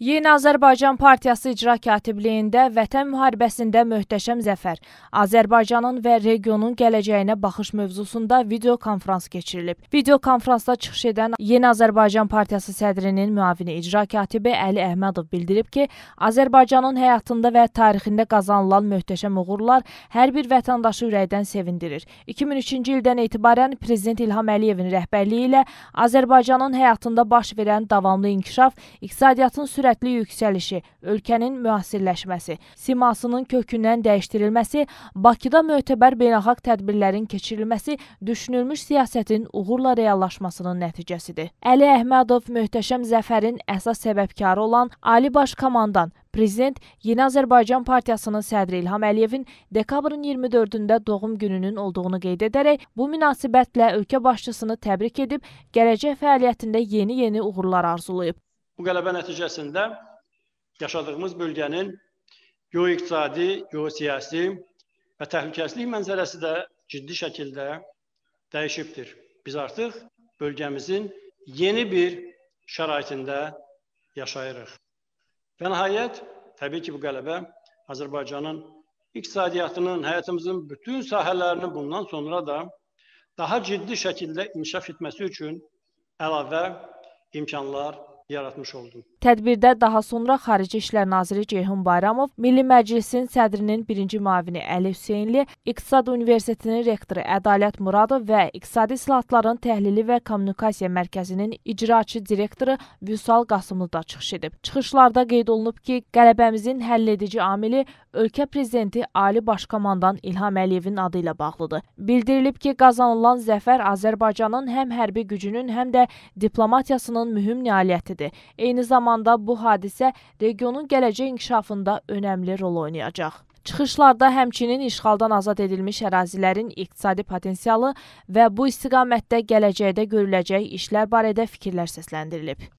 Yeni Azərbaycan Partiyası icra katibliyində Vətən müharibəsində möhtəşəm zəfər, Azərbaycanın və regionun gələcəyinə baxış mövzusunda video konfrans keçirilib. Video konfransda çıxış edən Yeni Azərbaycan Partiyası sədrinin müavini icra katibi Əli Əhmədov bildirib ki, Azərbaycanın həyatında və tarixində qazanılan möhtəşəm uğurlar hər bir vətəndaşı ürəkdən sevindirir. 2003-cü ildən etibarən prezident İlham Əliyevin rəhbərliyi ilə Azərbaycanın həyatında baş verən davamlı inkişaf iqtisadiyyatın sürətli sürətli yüksəlişi, ölkənin müasirləşməsi, simasının kökündən dəyişdirilməsi, Bakıda mötəbər beynəlxalq tədbirlərin keçirilməsi düşünülmüş siyasətin uğurla reallaşmasının nəticəsidir. Əli Əhmədov möhtəşəm zəfərin əsas səbəbkarı olan Ali Baş Komandan Prezident Yeni Azərbaycan Partiyasının sədri İlham Əliyevin dekabrın 24-də doğum gününün olduğunu qeyd edərək, bu münasibətlə ölkə başçısını təbrik edib, gələcək fəaliyyətində yeni-yeni uğurlar arzulayıb. Bu qələbə nəticəsində yaşadığımız bölgənin geo-iqtisadi, geo-siyasi və təhlükəsizlik mənzərəsi də ciddi şəkildə dəyişibdir. Biz artıq bölgəmizin yeni bir şəraitində yaşayırıq. Və nəhayət, təbii ki, bu qələbə Azərbaycanın iqtisadiyyatının, həyatımızın bütün sahələrini bundan sonra da daha ciddi şəkildə inkişaf etməsi üçün əlavə imkanlar yaratmış oldum. Tədbirdə daha sonra Xarici İşlər Naziri Ceyhun Bayramov, Milli Məclisin sədrinin birinci mavini Əli Hüseynli, İqtisad Universitetinin rektoru Ədalət Muradov və İqtisadi İslahatların Təhlili və Kommunikasiya Mərkəzinin icraçı direktoru Vüsal Qasımlı da çıxış edib. Çıxışlarda qeyd olunub ki, qələbəmizin həlledici amili ölkə prezidenti Ali Başkomandan İlham Əliyevin adı ilə bağlıdır. Bildirilib ki, qazanılan zəfər Azərbaycanın həm hərbi gücünün, həm də diplomatiyasının mühüm nailiyyətidir prosesidir. Eyni zamanda bu hadisə regionun gələcək inkişafında önəmli rol oynayacaq. Çıxışlarda həmçinin işğaldan azad edilmiş ərazilərin iqtisadi potensialı və bu istiqamətdə gələcəkdə görüləcək işlər barədə fikirlər səsləndirilib.